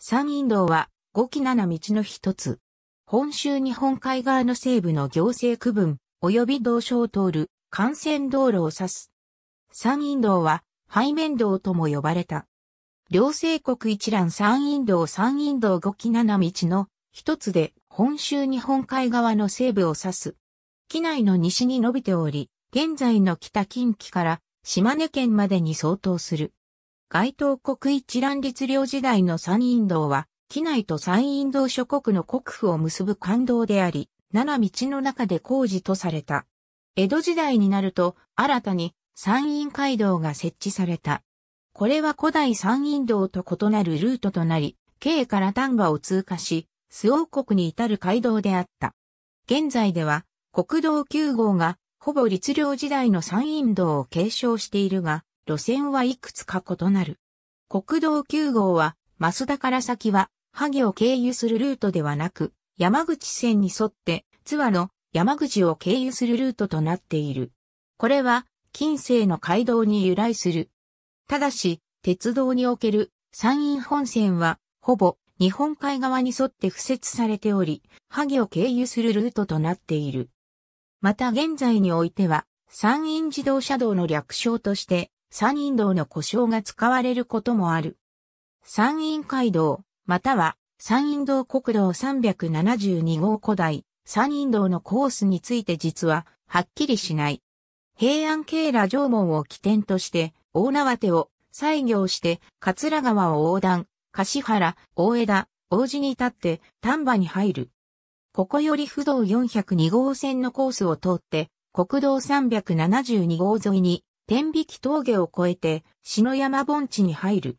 山陰道は五期七道の一つ。本州日本海側の西部の行政区分、及び道所を通る幹線道路を指す。山陰道は背面道とも呼ばれた。両政国一覧山陰道山陰道五期七道の一つで本州日本海側の西部を指す。機内の西に伸びており、現在の北近畿から島根県までに相当する。該当国一覧律令時代の山陰道は、機内と山陰道諸国の国府を結ぶ官道であり、七道の中で工事とされた。江戸時代になると、新たに山陰街道が設置された。これは古代山陰道と異なるルートとなり、京から丹波を通過し、周王国に至る街道であった。現在では、国道9号が、ほぼ律令時代の山陰道を継承しているが、路線はいくつか異なる。国道9号は、ス田から先は、萩を経由するルートではなく、山口線に沿って、津和の山口を経由するルートとなっている。これは、近世の街道に由来する。ただし、鉄道における山陰本線は、ほぼ日本海側に沿って敷設されており、萩を経由するルートとなっている。また現在においては、山陰自動車道の略称として、山陰道の故障が使われることもある。山陰街道、または山陰道国道372号古代、山陰道のコースについて実は、はっきりしない。平安経羅城門を起点として、大縄手を採行して、桂川を横断、柏原、大枝、王子に立って丹波に入る。ここより不動402号線のコースを通って、国道372号沿いに天引峠を越えて、篠山盆地に入る。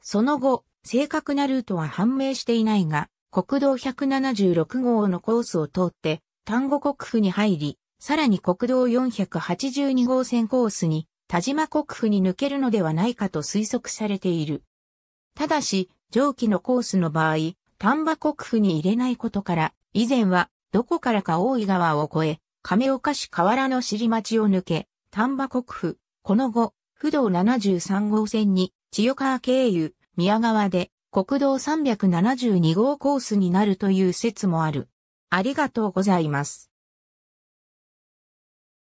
その後、正確なルートは判明していないが、国道176号のコースを通って、丹後国府に入り、さらに国道482号線コースに、田島国府に抜けるのではないかと推測されている。ただし、上記のコースの場合、丹波国府に入れないことから、以前は、どこからか大井川を越え、亀岡市河原の尻町を抜け、丹波国府、この後、不動73号線に、千代川経由、宮川で、国道372号コースになるという説もある。ありがとうございます。